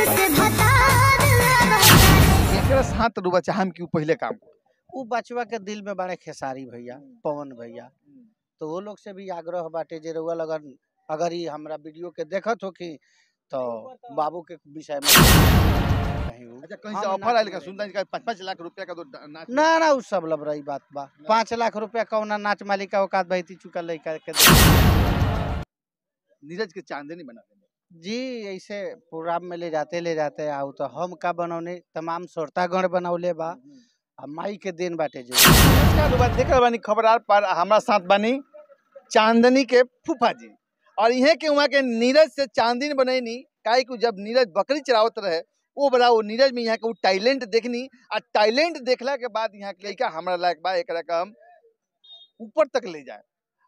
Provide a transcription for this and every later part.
तो पहले काम उ बचवा के दिल में बड़े खेसारी भैया पवन भैया तो वो लोग से भी आग्रह बाटे जे रउआ अगर अगर ये हमरा वीडियो के देखत कि तो बाबू के विषय में अच्छा कहीं से ऑफर लाख रुपया का तो नाच मालिका औकात चुका नीरज के चांदनी बना जी ऐसे प्रोग्राम में ले जाते ले जाते आओ तो हम का बनौने तमाम श्रोतागण बनौले बा हम्म, हम्म। आ के दिन बाटे जो नमस्कार देख रहे बानी खबरार पर हमारा साथ बानी चांदनी के फूफा जी और यहाँ के वहाँ के नीरज से चांदनी बनैनी काहे कि जब नीरज बकरी चरावत रहे वो बड़ा वो नीरज में यहाँ के वो टैलेंट देखनी आ टैलेंट देखला के बाद यहाँ के लड़का हमारा लायक बा एक हम ऊपर तक ले जाए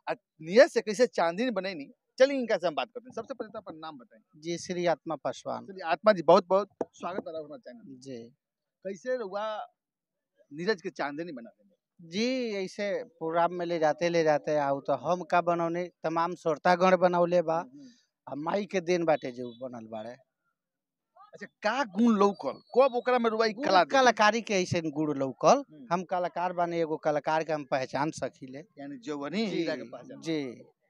आ नीरज से कैसे चांदनी बनैनी चलिए इनका से हम बात करते हैं सबसे पहले तो अपना नाम बताएं जी श्री आत्मा पासवान श्री आत्मा जी बहुत बहुत स्वागत है हमारे चैनल जी कैसे हुआ नीरज के चांदनी बना हैं जी ऐसे प्रोग्राम में ले जाते ले जाते आओ तो हम का बनौने तमाम श्रोतागण बनौले बा हम्म, हम्म। आ माई के दिन बाटे जो बनल बाड़े अच्छा का गुण लौकल कब ओकरा में रुवाई कला कलाकारी के ऐसे गुण लौकल हम्म। हम कलाकार बने एगो कलाकार के हम पहचान सकिले यानी जवनी जी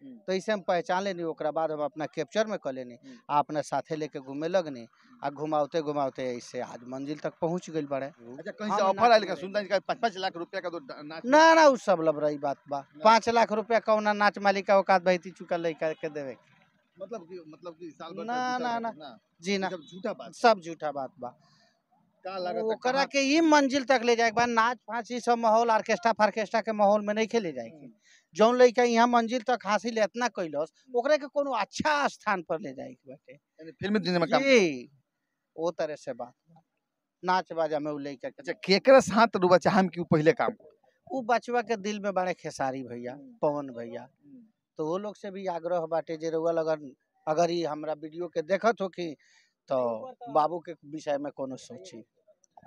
हम्म। तो ऐसे हम पहचान लेनी बाद हम अपना कैप्चर में कर लेनी हम्म। आ अपना साथे लेके घूमे लगनी आ घुमाते हम्म। घुमाते ऐसे आज मंजिल तक पहुँच गए बड़े अच्छा, ऑफर पाँच पाँच लाख रुपया का तो ना ना उस सब लब रही बात बा पाँच लाख रुपया कौना नाच मालिका औकात बहती चुका लड़का के देवे मतलब कि मतलब कि साल भर ना ना ना जी ना झूठा बात सब झूठा बात बा के ही मंजिल तक ले जाए नाच फांच सब माहौल ऑर्केस्ट्रा फार्केस्ट्रा के माहौल में नहीं खेले जाएगी जौन लड़का यहाँ मंजिल तक हासिल इतना कैलस के कोनो अच्छा स्थान पर ले जाए बाटे फिल्म दुनिया वो तरह से बात नाच बाजा में लड़का अच्छा साथ रुबा चाहम की पहले काम वो बचवा के दिल में बड़े खेसारी भैया पवन भैया तो वो लोग से भी आग्रह बाटे जे रुआ लगन अगर ही हमरा वीडियो के देखत हो कि तो बाबू के विषय में कोनो सोची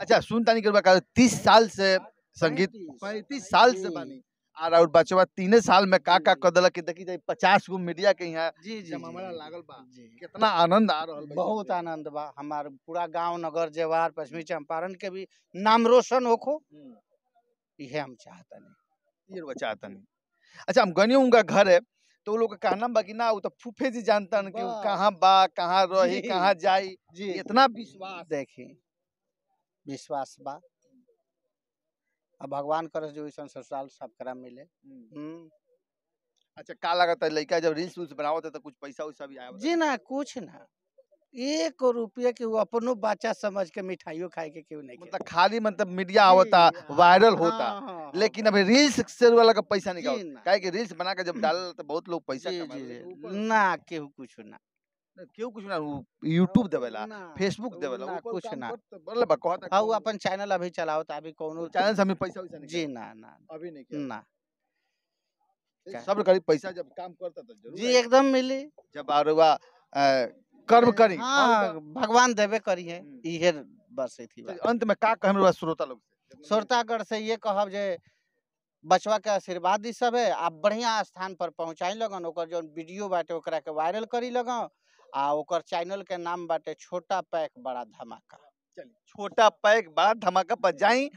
अच्छा सुन तानी करवा तीस साल से संगीत पैंतीस साल से बानी आर और बचवा तीन साल में का का कदल कि देखी जाए पचास गो मीडिया के यहाँ जी जी हमारा लागल बा कितना आनंद आ रहा है बहुत आनंद बा हमारे पूरा गांव नगर जेवार पश्चिमी चंपारण के भी नाम रोशन होखो ये हम चाहते नहीं ये चाहते नहीं अच्छा हम गनी उनका घर है तो वो लोग कहना बा कि ना वो तो फूफे जी जानते न कि कहाँ बा कहाँ रही कहाँ जाई इतना विश्वास देखे विश्वास बा अब भगवान करे जो ऐसा ससुराल सबकरा मिले हम्म। हम्म। अच्छा का लगता है लड़का जब रील्स उल्स बनावत है तो कुछ पैसा उसा भी आया जी ना कुछ ना एक रुपये के वो अपनो बच्चा समझ के मिठाइयों खाए के क्यों नहीं मतलब खाली मतलब मीडिया होता वायरल हाँ, हाँ, होता हाँ, हाँ, लेकिन हाँ। अभी रील्स से वाला का पैसा निकाल काहे कि रील्स बना के जब डाल तो बहुत लोग पैसा कमा ना केहू कुछ ना क्यों कुछ ना यूट्यूब देवेला फेसबुक देवेला ना, कुछ ना बोले बा कहत हां वो अपन चैनल अभी चलाओ तो अभी कोनो चैनल से हमें पैसा वैसा नहीं जी ना ना अभी नहीं ना सब करी पैसा जब काम करता तो जरूर जी एकदम मिली जब आरुआ कर्म करी हां भगवान देवे करी है हम्म। इहे बस थी तो अंत में का कहम श्रोता लोग श्रोतागढ़ से ये कहब जे बचवा के आशीर्वाद दी सब है आप बढ़िया स्थान पर पहुँचाई लगन और जो वीडियो बाटे के वायरल करी लगन आकर चैनल के नाम बाटे छोटा पैक बड़ा धमाका छोटा पैक बड़ा धमाका पर जाई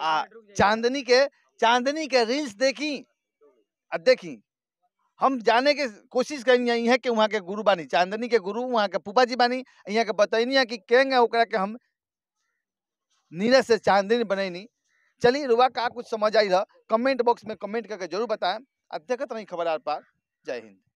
आ चांदनी के चांदनी के रील्स देखी आ देखी हम जाने के कोशिश कर यहाँ के वहाँ के गुरु बानी चांदनी के गुरु वहाँ के पुपा जी बानी यहाँ के बतैनी कि केंगे ओकरा के हम नीरज से चांदनी बनैनी चलिए रुबा का कुछ समझ आई रहा कमेंट बॉक्स में कमेंट करके जरूर बताएं अब देखते रही खबर आर पार जय हिंद